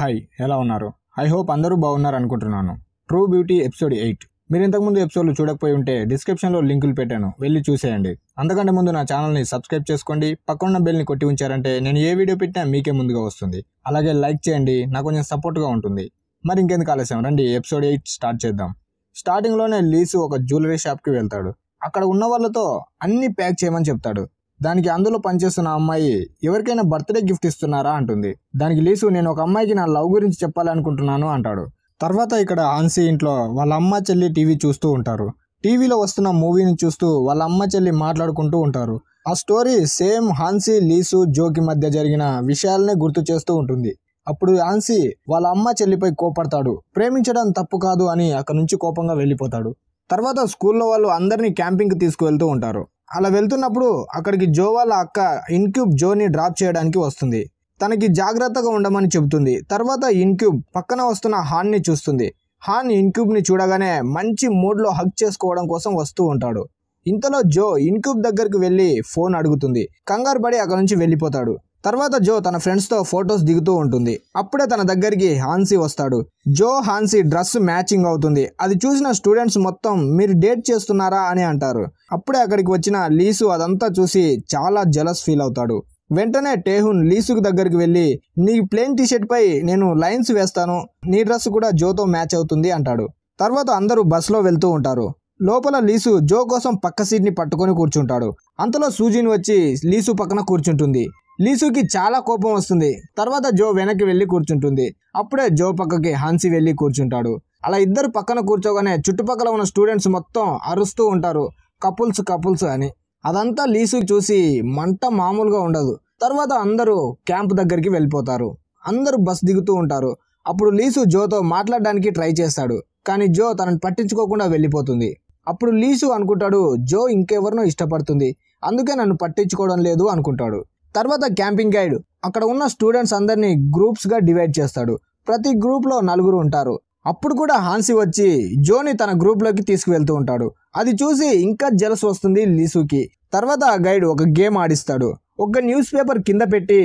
hi ఎలా ఉన్నారు I hope అందరూ బాగున్నారు అనుకుంటున్నాను ట్రూ బ్యూటీ ఎపిసోడ్ ఎయిట్ మీరు ఇంతకుముందు ఎపిసోడ్లు చూడకపోయి ఉంటే డిస్క్రిప్షన్లో లింకులు పెట్టాను వెళ్ళి చూసేయండి అంతకంటే ముందు నా ఛానల్ని సబ్స్క్రైబ్ చేసుకోండి పక్కన బెల్ని కొట్టి ఉంచారంటే నేను ఏ వీడియో పెట్టినా మీకే ముందుగా వస్తుంది అలాగే లైక్ చేయండి నాకు కొంచెం సపోర్ట్గా ఉంటుంది మరి ఇంకెందుకు ఆలస్యం రండి ఎపిసోడ్ ఎయిట్ స్టార్ట్ చేద్దాం స్టార్టింగ్లోనే లీసు ఒక జ్యువెలరీ షాప్కి వెళ్తాడు అక్కడ ఉన్న వాళ్ళతో అన్ని ప్యాక్ చేయమని చెప్తాడు దానికి అందులో పనిచేస్తున్న అమ్మాయి ఎవరికైనా బర్త్డే గిఫ్ట్ ఇస్తున్నారా అంటుంది దానికి లీసు నేను ఒక అమ్మాయికి నా లవ్ గురించి చెప్పాలనుకుంటున్నాను అంటాడు తర్వాత ఇక్కడ ఆన్సీ ఇంట్లో వాళ్ళ అమ్మ చెల్లి టీవీ చూస్తూ ఉంటారు టీవీలో వస్తున్న మూవీని చూస్తూ వాళ్ళ అమ్మ చెల్లి మాట్లాడుకుంటూ ఉంటారు ఆ స్టోరీ సేమ్ హాన్సీ లీసు జోకి మధ్య జరిగిన విషయాలనే గుర్తు చేస్తూ ఉంటుంది అప్పుడు హాన్సీ వాళ్ళ అమ్మ చెల్లిపై కోపడతాడు ప్రేమించడం తప్పు కాదు అని అక్కడ నుంచి కోపంగా వెళ్ళిపోతాడు తర్వాత స్కూల్లో వాళ్ళు అందరినీ క్యాంపింగ్కి తీసుకువెళ్తూ ఉంటారు అలా వెళ్తున్నప్పుడు అక్కడికి జో వాళ్ళ అక్క ఇన్క్యూబ్ జోని డ్రాప్ చేయడానికి వస్తుంది తనకి జాగ్రత్తగా ఉండమని చెబుతుంది తర్వాత ఇన్క్యూబ్ పక్కన వస్తున్న హాన్ని చూస్తుంది హాన్ ఇన్క్యూబ్ని చూడగానే మంచి మూడ్లో హక్ చేసుకోవడం కోసం వస్తూ ఉంటాడు ఇంతలో జో ఇన్క్యూబ్ దగ్గరికి వెళ్ళి ఫోన్ అడుగుతుంది కంగారు పడి అక్కడ నుంచి వెళ్ళిపోతాడు తర్వాత జో తన ఫ్రెండ్స్తో ఫొటోస్ దిగుతూ ఉంటుంది అప్పుడే తన దగ్గరికి హాన్సీ వస్తాడు జో హాన్సీ డ్రెస్ మ్యాచింగ్ అవుతుంది అది చూసిన స్టూడెంట్స్ మొత్తం మీరు డేట్ చేస్తున్నారా అని అంటారు అప్పుడే అక్కడికి వచ్చిన లీసు అదంతా చూసి చాలా జలస్ ఫీల్ అవుతాడు వెంటనే టేహున్ లీసుకు దగ్గరికి వెళ్ళి నీ ప్లెయిన్ టీషర్ట్ పై నేను లైన్స్ వేస్తాను నీ డ్రెస్ కూడా జోతో మ్యాచ్ అవుతుంది అంటాడు తర్వాత అందరూ బస్సులో వెళ్తూ ఉంటారు లోపల లీసు జో కోసం పక్క సీట్ని పట్టుకొని కూర్చుంటాడు అంతలో సూజీని వచ్చి లీసు పక్కన కూర్చుంటుంది లీసుకి చాలా కోపం వస్తుంది తర్వాత జో వెనక్కి వెళ్ళి కూర్చుంటుంది అప్పుడే జో పక్కకి హాన్సీ వెళ్ళి కూర్చుంటాడు అలా ఇద్దరు పక్కన కూర్చోగానే చుట్టుపక్కల ఉన్న స్టూడెంట్స్ మొత్తం అరుస్తూ ఉంటారు కపుల్స్ కపుల్స్ అని అదంతా లీసు చూసి మంట మామూలుగా ఉండదు తర్వాత అందరూ క్యాంప్ దగ్గరికి వెళ్ళిపోతారు అందరూ బస్ దిగుతూ ఉంటారు అప్పుడు లీసు జోతో మాట్లాడడానికి ట్రై చేస్తాడు కానీ జో తనను పట్టించుకోకుండా వెళ్ళిపోతుంది అప్పుడు లీసు అనుకుంటాడు జో ఇంకెవరినో ఇష్టపడుతుంది అందుకే నన్ను పట్టించుకోవడం లేదు అనుకుంటాడు తర్వాత క్యాంపింగ్ గైడ్ అక్కడ ఉన్న స్టూడెంట్స్ అందరినీ గ్రూప్స్గా డివైడ్ చేస్తాడు ప్రతి గ్రూప్లో నలుగురు ఉంటారు అప్పుడు కూడా హాన్సీ వచ్చి జోని తన గ్రూప్లోకి తీసుకువెళ్తూ ఉంటాడు అది చూసి ఇంకా జలస్ వస్తుంది లీసుకి తర్వాత గైడ్ ఒక గేమ్ ఆడిస్తాడు ఒక న్యూస్ పేపర్ కింద పెట్టి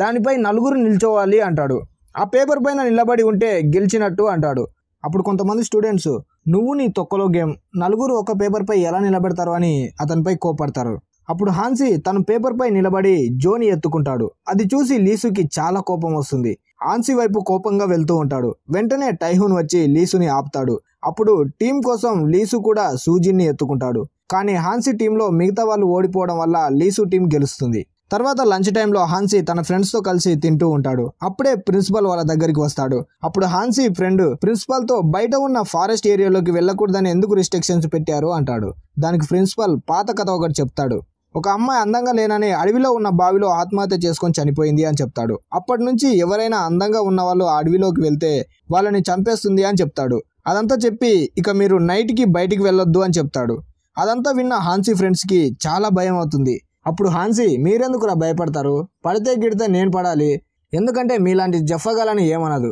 దానిపై నలుగురు నిల్చోవాలి అంటాడు ఆ పేపర్ పైన నిలబడి ఉంటే గెలిచినట్టు అంటాడు అప్పుడు కొంతమంది స్టూడెంట్స్ నువ్వు నీ తొక్కలో గేమ్ నలుగురు ఒక పేపర్పై ఎలా నిలబెడతారు అని అతనిపై కోపడతారు అప్పుడు హాన్సీ తన పేపర్పై నిలబడి జోని ఎత్తుకుంటాడు అది చూసి లీసుకి చాలా కోపం వస్తుంది హాన్సీ వైపు కోపంగా వెళ్తూ ఉంటాడు వెంటనే టైహూన్ వచ్చి లీసుని ఆపుతాడు అప్పుడు టీం కోసం లీసు కూడా సూజిన్ని ఎత్తుకుంటాడు కానీ హాన్సీ టీంలో మిగతా వాళ్ళు ఓడిపోవడం వల్ల లీసు టీం గెలుస్తుంది తర్వాత లంచ్ టైంలో హాన్సీ తన ఫ్రెండ్స్తో కలిసి తింటూ ఉంటాడు అప్పుడే ప్రిన్సిపల్ వాళ్ళ దగ్గరికి వస్తాడు అప్పుడు హాన్సీ ఫ్రెండ్ ప్రిన్సిపల్తో బయట ఉన్న ఫారెస్ట్ ఏరియాలోకి వెళ్ళకూడదని ఎందుకు రిస్ట్రిక్షన్స్ పెట్టారు అంటాడు దానికి ప్రిన్సిపల్ పాత కథ ఒకటి చెప్తాడు ఒక అమ్మాయి అందంగా లేనని అడవిలో ఉన్న బావిలో ఆత్మహత్య చేసుకొని చనిపోయింది అని చెప్తాడు అప్పటి నుంచి ఎవరైనా అందంగా ఉన్న వాళ్ళు అడవిలోకి వెళ్తే వాళ్ళని చంపేస్తుంది అని చెప్తాడు అదంతా చెప్పి ఇక మీరు నైట్కి బయటికి వెళ్ళొద్దు అని చెప్తాడు అదంతా విన్న హాన్సీ ఫ్రెండ్స్కి చాలా భయం అవుతుంది అప్పుడు హాన్సీ మీరెందుకురా భయపడతారు పడితే గిడితే నేను పడాలి ఎందుకంటే మీలాంటి జఫగాలని ఏమనదు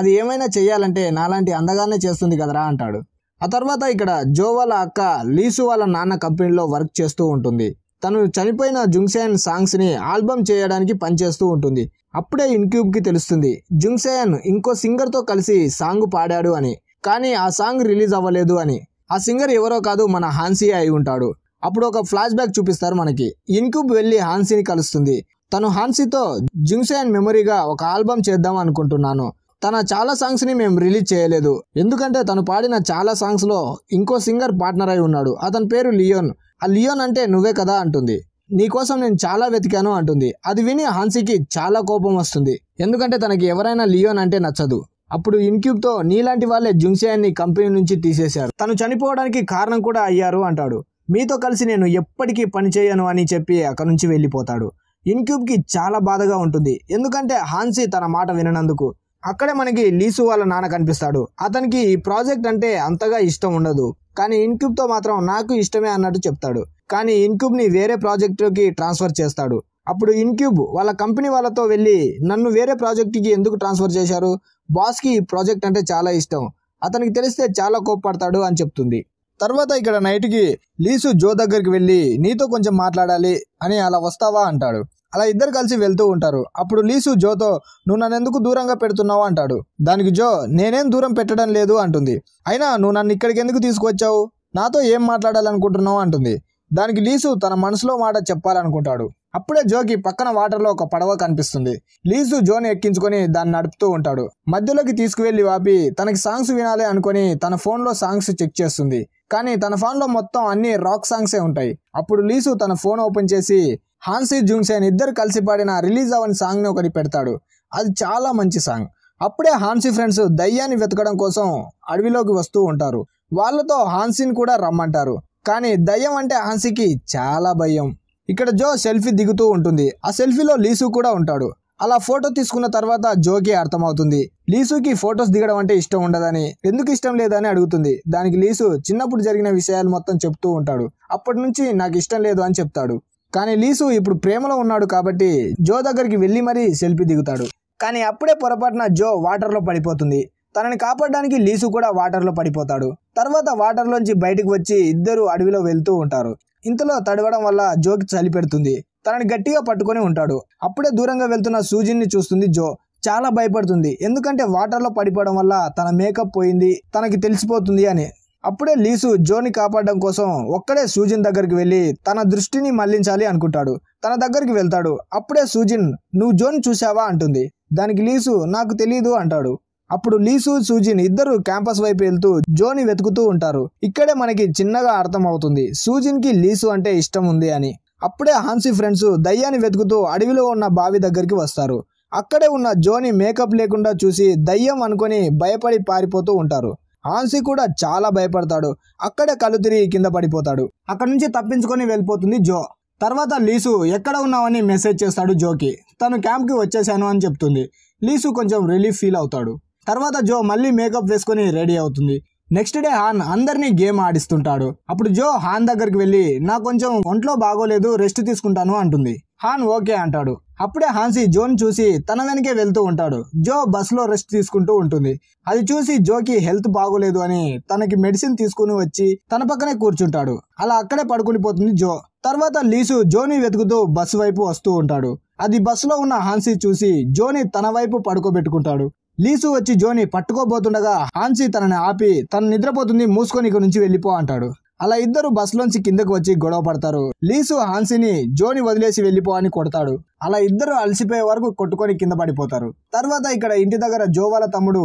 అది ఏమైనా చేయాలంటే నాలాంటి అందగానే చేస్తుంది కదరా అంటాడు ఆ తర్వాత ఇక్కడ జో వాళ్ళ అక్క లీసు వాళ్ళ నాన్న కంపెనీలో వర్క్ చేస్తూ ఉంటుంది తను చనిపోయిన జుంగ్సేన్ సాంగ్స్ని ఆల్బమ్ చేయడానికి పనిచేస్తూ ఉంటుంది అప్పుడే ఇన్క్యూబ్కి తెలుస్తుంది జుంగ్సేన్ ఇంకో సింగర్తో కలిసి సాంగ్ పాడాడు అని కానీ ఆ సాంగ్ రిలీజ్ అవ్వలేదు అని ఆ సింగర్ ఎవరో కాదు మన హాన్సీ అయి ఉంటాడు అప్పుడు ఒక ఫ్లాష్ బ్యాక్ చూపిస్తారు మనకి ఇన్క్యూబ్ వెళ్ళి హాన్సీని కలుస్తుంది తను హాన్సీతో జుంగ్సేన్ మెమరీగా ఒక ఆల్బమ్ చేద్దాం అనుకుంటున్నాను తన చాలా సాంగ్స్ని మేము రిలీజ్ చేయలేదు ఎందుకంటే తను పాడిన చాలా సాంగ్స్లో ఇంకో సింగర్ పార్ట్నర్ అయి ఉన్నాడు అతని పేరు లియోన్ ఆ లియోన్ అంటే నువ్వే కదా అంటుంది నీకోసం నేను చాలా వెతికాను అంటుంది అది విని హాన్సీకి చాలా కోపం వస్తుంది ఎందుకంటే తనకి ఎవరైనా లియోన్ అంటే నచ్చదు అప్పుడు ఇన్క్యూబ్తో నీలాంటి వాళ్ళే జుంగ్సేయాన్ని కంపెనీ నుంచి తీసేశారు తను చనిపోవడానికి కారణం కూడా అయ్యారు అంటాడు మీతో కలిసి నేను ఎప్పటికీ పనిచేయను అని చెప్పి అక్కడి నుంచి వెళ్ళిపోతాడు ఇన్క్యూబ్కి చాలా బాధగా ఉంటుంది ఎందుకంటే హాన్సీ తన మాట విననందుకు అక్కడే మనకి లీసు వాళ్ళ నాన్న కనిపిస్తాడు అతనికి ఈ ప్రాజెక్ట్ అంటే అంతగా ఇష్టం ఉండదు కానీ ఇన్క్యూబ్తో మాత్రం నాకు ఇష్టమే అన్నట్టు చెప్తాడు కానీ ఇన్క్యూబ్ని వేరే ప్రాజెక్టుకి ట్రాన్స్ఫర్ చేస్తాడు అప్పుడు ఇన్క్యూబ్ వాళ్ళ కంపెనీ వాళ్ళతో వెళ్ళి నన్ను వేరే ప్రాజెక్టుకి ఎందుకు ట్రాన్స్ఫర్ చేశారు బాస్కి ఈ ప్రాజెక్ట్ అంటే చాలా ఇష్టం అతనికి తెలిస్తే చాలా కోప్పడతాడు అని చెప్తుంది తర్వాత ఇక్కడ నైట్కి లీసు జో దగ్గరికి వెళ్ళి నీతో కొంచెం మాట్లాడాలి అని అలా వస్తావా అంటాడు అలా ఇద్దరు కలిసి వెళ్తూ ఉంటారు అప్పుడు లీసు జోతో నువ్వు నన్ను ఎందుకు దూరంగా పెడుతున్నావు అంటాడు దానికి జో నేనేం దూరం పెట్టడం లేదు అంటుంది అయినా నువ్వు నన్ను ఇక్కడికి ఎందుకు తీసుకొచ్చావు నాతో ఏం మాట్లాడాలనుకుంటున్నావు అంటుంది దానికి లీసు తన మనసులో మాట చెప్పాలనుకుంటాడు అప్పుడే జోకి పక్కన వాటర్లో ఒక పడవ కనిపిస్తుంది లీజు జోని ఎక్కించుకొని దాన్ని నడుపుతూ ఉంటాడు మధ్యలోకి తీసుకువెళ్లి వాపి తనకి సాంగ్స్ వినాలి అనుకుని తన ఫోన్లో సాంగ్స్ చెక్ చేస్తుంది కానీ తన ఫోన్లో మొత్తం అన్ని రాక్ సాంగ్సే ఉంటాయి అప్పుడు లీసు తన ఫోన్ ఓపెన్ చేసి హాన్సీ జూన్సేన్ ఇద్దరు కలిసి పాడిన రిలీజ్ అవని సాంగ్ని ఒకటి పెడతాడు అది చాలా మంచి సాంగ్ అప్పుడే హాన్సీ ఫ్రెండ్స్ దయ్యాన్ని వెతకడం కోసం అడవిలోకి వస్తూ ఉంటారు వాళ్ళతో హాన్సీని కూడా రమ్మంటారు కానీ దయ్యం అంటే హాన్సీకి చాలా భయం ఇక్కడ జో సెల్ఫీ దిగుతూ ఉంటుంది ఆ సెల్ఫీలో లీసు కూడా ఉంటాడు అలా ఫోటో తీసుకున్న తర్వాత జోకి అర్థమవుతుంది లీసుకి ఫొటోస్ దిగడం అంటే ఇష్టం ఉండదని ఎందుకు ఇష్టం లేదని అడుగుతుంది దానికి లీసు చిన్నప్పుడు జరిగిన విషయాలు మొత్తం చెప్తూ ఉంటాడు అప్పటి నుంచి నాకు ఇష్టం లేదు అని చెప్తాడు కానీ లీసు ఇప్పుడు ప్రేమలో ఉన్నాడు కాబట్టి జో దగ్గరికి వెళ్ళి మరీ సెల్ఫీ దిగుతాడు కానీ అప్పుడే పొరపాటున జో వాటర్లో పడిపోతుంది తనని కాపాడడానికి లీసు కూడా వాటర్లో పడిపోతాడు తర్వాత వాటర్లోంచి బయటకు వచ్చి ఇద్దరు అడవిలో వెళ్తూ ఉంటారు ఇంతలో తడవడం వల్ల జోకి చలి పెడుతుంది తనని గట్టిగా పట్టుకొని ఉంటాడు అప్పుడే దూరంగా వెళ్తున్న సూజిన్ని చూస్తుంది జో చాలా భయపడుతుంది ఎందుకంటే వాటర్లో పడిపోవడం వల్ల తన మేకప్ పోయింది తనకి తెలిసిపోతుంది అని అప్పుడే లీసు జోని కాపాడడం కోసం ఒక్కడే సూజిన్ దగ్గరికి వెళ్ళి తన దృష్టిని మళ్లించాలి అనుకుంటాడు తన దగ్గరికి వెళ్తాడు అప్పుడే సూజిన్ నువ్వు జోన్ చూసావా అంటుంది దానికి లీసు నాకు తెలియదు అంటాడు అప్పుడు లీసు సూజిన్ ఇద్దరు క్యాంపస్ వైపు వెళ్తూ జోని వెతుకుతూ ఉంటారు ఇక్కడే మనకి చిన్నగా అర్థమవుతుంది సూజిన్ కి లీసు అంటే ఇష్టం ఉంది అని అప్పుడే హాన్సీ ఫ్రెండ్స్ దయ్యాన్ని వెతుకుతూ అడవిలో ఉన్న బావి దగ్గరికి వస్తారు అక్కడే ఉన్న జోని మేకప్ లేకుండా చూసి దయ్యం అనుకొని భయపడి పారిపోతూ ఉంటారు హాన్సీ కూడా చాలా భయపడతాడు అక్కడే కళ్ళు తిరిగి కింద పడిపోతాడు అక్కడి నుంచి తప్పించుకొని వెళ్ళిపోతుంది జో తర్వాత లీసు ఎక్కడ ఉన్నావని మెసేజ్ చేస్తాడు జోకి తను క్యాంప్కి వచ్చేసాను అని చెప్తుంది లీసు కొంచెం రిలీఫ్ ఫీల్ అవుతాడు తర్వాత జో మళ్ళీ మేకప్ వేసుకొని రెడీ అవుతుంది నెక్స్ట్ డే హాన్ అందరినీ గేమ్ ఆడిస్తుంటాడు అప్పుడు జో హాన్ దగ్గరికి వెళ్ళి నాకు కొంచెం ఒంట్లో బాగోలేదు రెస్ట్ తీసుకుంటాను అంటుంది హాన్ ఓకే అంటాడు అప్పుడే హాన్సీ జోన్ చూసి తన వెనకే వెళ్తూ ఉంటాడు జో బస్లో రెస్ట్ తీసుకుంటూ ఉంటుంది అది చూసి జోకి హెల్త్ బాగోలేదు అని తనకి మెడిసిన్ తీసుకుని వచ్చి తన పక్కనే కూర్చుంటాడు అలా అక్కడే పడుకుని పోతుంది జో తర్వాత లీసు జోని వెతుకుతూ బస్సు వైపు వస్తూ ఉంటాడు అది బస్సులో ఉన్న హాన్సీ చూసి జోని తన వైపు పడుకోబెట్టుకుంటాడు లీసు వచ్చి జోని పట్టుకోబోతుండగా హాన్సీ తనని ఆపి తన నిద్రపోతుంది మూసుకొని ఇక నుంచి వెళ్ళిపో అంటాడు అలా ఇద్దరు బస్సులోంచి కిందకు వచ్చి గొడవ పడతారు లీసు హాన్సీని జోని వదిలేసి వెళ్లిపో అని కొడతాడు అలా ఇద్దరు అలసిపోయే వరకు కొట్టుకొని కింద పడిపోతారు తర్వాత ఇక్కడ ఇంటి దగ్గర జోవాల తమ్ముడు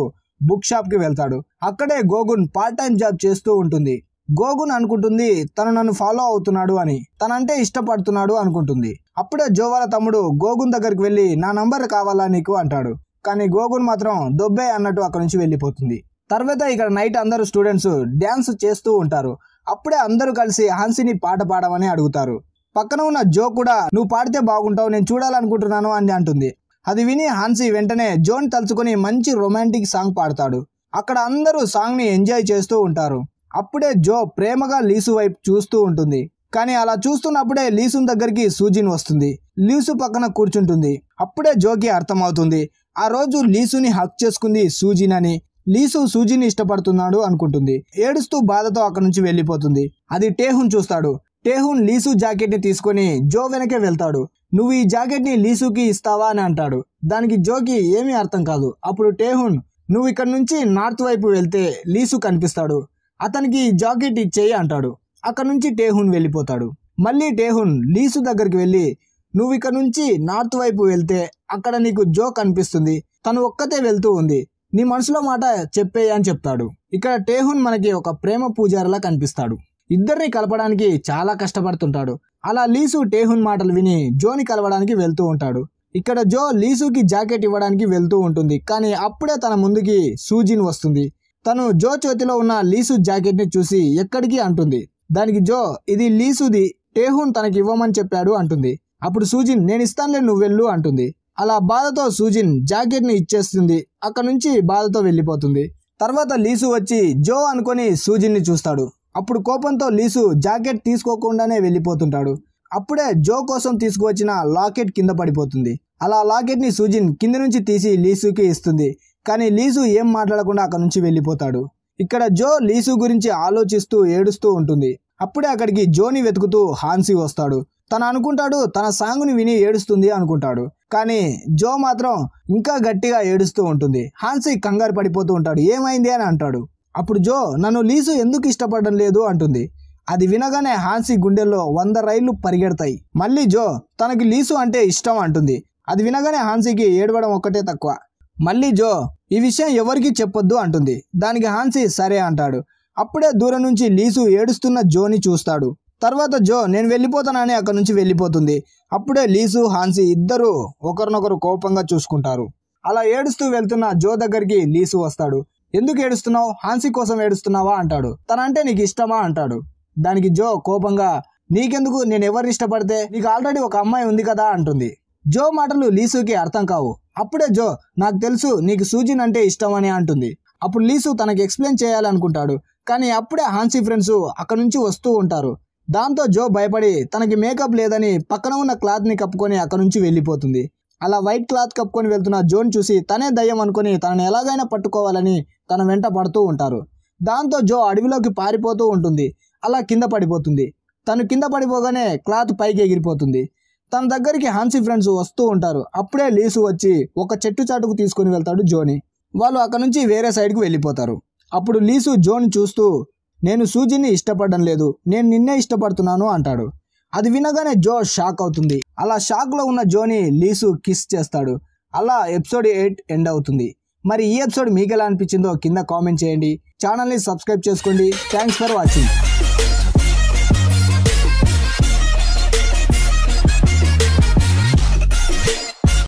బుక్ షాప్కి వెళ్తాడు అక్కడే గోగున్ పార్ట్ టైం జాబ్ చేస్తూ ఉంటుంది గోగున్ అనుకుంటుంది తను నన్ను ఫాలో అవుతున్నాడు అని తనంటే ఇష్టపడుతున్నాడు అనుకుంటుంది అప్పుడే జోవాల తమ్ముడు గోగున్ దగ్గరికి వెళ్ళి నా నంబర్ కావాలా నీకు అంటాడు కానీ గోగున్ మాత్రం దొబ్బే అన్నట్టు అక్కడి నుంచి వెళ్ళిపోతుంది తర్వాత ఇక్కడ నైట్ అందరూ స్టూడెంట్స్ డ్యాన్స్ చేస్తూ ఉంటారు అప్పుడే అందరూ కలిసి హన్సిని పాట పాడమని అడుగుతారు పక్కన ఉన్న జో కూడా నువ్వు పాడితే బాగుంటావు నేను చూడాలనుకుంటున్నాను అని అంటుంది అది విని హన్సీ వెంటనే జోన్ తలుచుకొని మంచి రొమాంటిక్ సాంగ్ పాడతాడు అక్కడ అందరూ సాంగ్ని ఎంజాయ్ చేస్తూ ఉంటారు అప్పుడే జో ప్రేమగా లీసు వైపు చూస్తూ ఉంటుంది కానీ అలా చూస్తున్నప్పుడే లీసున్ దగ్గరికి సూజిన్ వస్తుంది లీసు పక్కన కూర్చుంటుంది అప్పుడే జోకి అర్థమవుతుంది ఆ రోజు లీసుని హక్ చేసుకుంది సూజిన్ అని లీసు సూజీని ఇష్టపడుతున్నాడు అనుకుంటుంది ఏడుస్తూ బాధతో అక్కడి నుంచి వెళ్ళిపోతుంది అది టేహున్ చూస్తాడు టేహున్ లీసు జాకెట్ని తీసుకొని జో వెనకే వెళ్తాడు నువ్వు ఈ జాకెట్ని లీసుకి ఇస్తావా అని అంటాడు దానికి జోకి ఏమీ అర్థం కాదు అప్పుడు టేహున్ నువ్వు ఇక్కడ నుంచి నార్త్ వైపు వెళ్తే లీసు కనిపిస్తాడు అతనికి ఈ జాకెట్ ఇచ్చేయి అంటాడు అక్కడ నుంచి టేహున్ వెళ్ళిపోతాడు మళ్ళీ టేహున్ లీసు దగ్గరికి వెళ్ళి నువ్వు ఇక్కడ నుంచి నార్త్ వైపు వెళ్తే అక్కడ నీకు జో కనిపిస్తుంది తను ఒక్కతే వెళ్తూ ఉంది నీ మనసులో మాట చెప్పే అని చెప్తాడు ఇక్కడ టేహున్ మనకి ఒక ప్రేమ పూజారిలా కనిపిస్తాడు ఇద్దరిని కలపడానికి చాలా కష్టపడుతుంటాడు అలా లీసు టేహున్ మాటలు విని జోని కలవడానికి వెళ్తూ ఉంటాడు ఇక్కడ జో లీసుకి జాకెట్ ఇవ్వడానికి వెళ్తూ ఉంటుంది కానీ అప్పుడే తన ముందుకి సూజిన్ వస్తుంది తను జో చేతిలో ఉన్న లీసు జాకెట్ని చూసి ఎక్కడికి అంటుంది దానికి జో ఇది లీసుది టేహున్ తనకి ఇవ్వమని చెప్పాడు అంటుంది అప్పుడు సూజిన్ నేను ఇస్తానులే నువ్వు వెళ్ళు అంటుంది అలా బాధతో సూజిన్ జాకెట్ని ఇచ్చేస్తుంది అక్కడ నుంచి బాధతో వెళ్ళిపోతుంది తర్వాత లీసు వచ్చి జో అనుకొని సూజిన్ని చూస్తాడు అప్పుడు కోపంతో లీసు జాకెట్ తీసుకోకుండానే వెళ్ళిపోతుంటాడు అప్పుడే జో కోసం తీసుకువచ్చిన లాకెట్ కింద పడిపోతుంది అలా లాకెట్ని సూజిన్ కింద నుంచి తీసి లీసుకి ఇస్తుంది కానీ లీసు ఏం మాట్లాడకుండా అక్కడ నుంచి వెళ్ళిపోతాడు ఇక్కడ జో లీసు గురించి ఆలోచిస్తూ ఏడుస్తూ ఉంటుంది అప్పుడే అక్కడికి జోని వెతుకుతూ హాన్సీ వస్తాడు తను అనుకుంటాడు తన సాంగ్ని విని ఏడుస్తుంది అనుకుంటాడు కానీ జో మాత్రం ఇంకా గట్టిగా ఏడుస్తూ ఉంటుంది హాన్సీ కంగారు పడిపోతూ ఉంటాడు ఏమైంది అని అంటాడు అప్పుడు జో నన్ను లీసు ఎందుకు ఇష్టపడడం లేదు అంటుంది అది వినగానే హాన్సీ గుండెల్లో వంద రైళ్లు పరిగెడతాయి మళ్ళీ జో తనకి లీసు అంటే ఇష్టం అంటుంది అది వినగానే హాన్సీకి ఏడవడం ఒక్కటే తక్కువ మళ్ళీ జో ఈ విషయం ఎవరికి చెప్పొద్దు అంటుంది దానికి హాన్సీ సరే అంటాడు అప్పుడే దూరం నుంచి లీసు ఏడుస్తున్న జోని చూస్తాడు తర్వాత జో నేను వెళ్ళిపోతానని అక్కడి నుంచి వెళ్ళిపోతుంది అప్పుడే లీసు హాన్సీ ఇద్దరూ ఒకరినొకరు కోపంగా చూసుకుంటారు అలా ఏడుస్తూ వెళ్తున్న జో దగ్గరికి లీసు వస్తాడు ఎందుకు ఏడుస్తున్నావు హాన్సీ కోసం ఏడుస్తున్నావా అంటాడు తనంటే నీకు ఇష్టమా అంటాడు దానికి జో కోపంగా నీకెందుకు నేను ఎవరిని ఇష్టపడితే నీకు ఆల్రెడీ ఒక అమ్మాయి ఉంది కదా అంటుంది జో మాటలు లీసుకి అర్థం కావు అప్పుడే జో నాకు తెలుసు నీకు సూజిన్ అంటే ఇష్టం అని అంటుంది అప్పుడు లీసు తనకు ఎక్స్ప్లెయిన్ చేయాలనుకుంటాడు కానీ అప్పుడే హాన్సీ ఫ్రెండ్స్ అక్కడ నుంచి వస్తూ ఉంటారు దాంతో జో భయపడి తనకి మేకప్ లేదని పక్కన ఉన్న క్లాత్ని కప్పుకొని అక్కడి నుంచి వెళ్ళిపోతుంది అలా వైట్ క్లాత్ కప్పుకొని వెళ్తున్న జోన్ చూసి తనే దయ్యం అనుకుని తనను ఎలాగైనా పట్టుకోవాలని తన వెంట పడుతూ ఉంటారు దాంతో జో అడవిలోకి పారిపోతూ ఉంటుంది అలా కింద పడిపోతుంది తను కింద పడిపోగానే క్లాత్ పైకి ఎగిరిపోతుంది తన దగ్గరికి హాన్సీ ఫ్రెండ్స్ వస్తూ ఉంటారు అప్పుడే లీసు వచ్చి ఒక చెట్టు చాటుకు తీసుకుని వెళ్తాడు జోని వాళ్ళు అక్కడ నుంచి వేరే సైడ్కి వెళ్ళిపోతారు అప్పుడు లీసు జోన్ చూస్తూ నేను సూజీని ఇష్టపడడం లేదు నేను నిన్నే ఇష్టపడుతున్నాను అంటాడు అది వినగానే జో షాక్ అవుతుంది అలా షాక్లో ఉన్న జోని లీసు కిస్ చేస్తాడు అలా ఎపిసోడ్ ఎయిట్ ఎండ్ అవుతుంది మరి ఈ ఎపిసోడ్ మీకు ఎలా అనిపించిందో కింద కామెంట్ చేయండి ఛానల్ని సబ్స్క్రైబ్ చేసుకోండి థ్యాంక్స్ ఫర్ వాచింగ్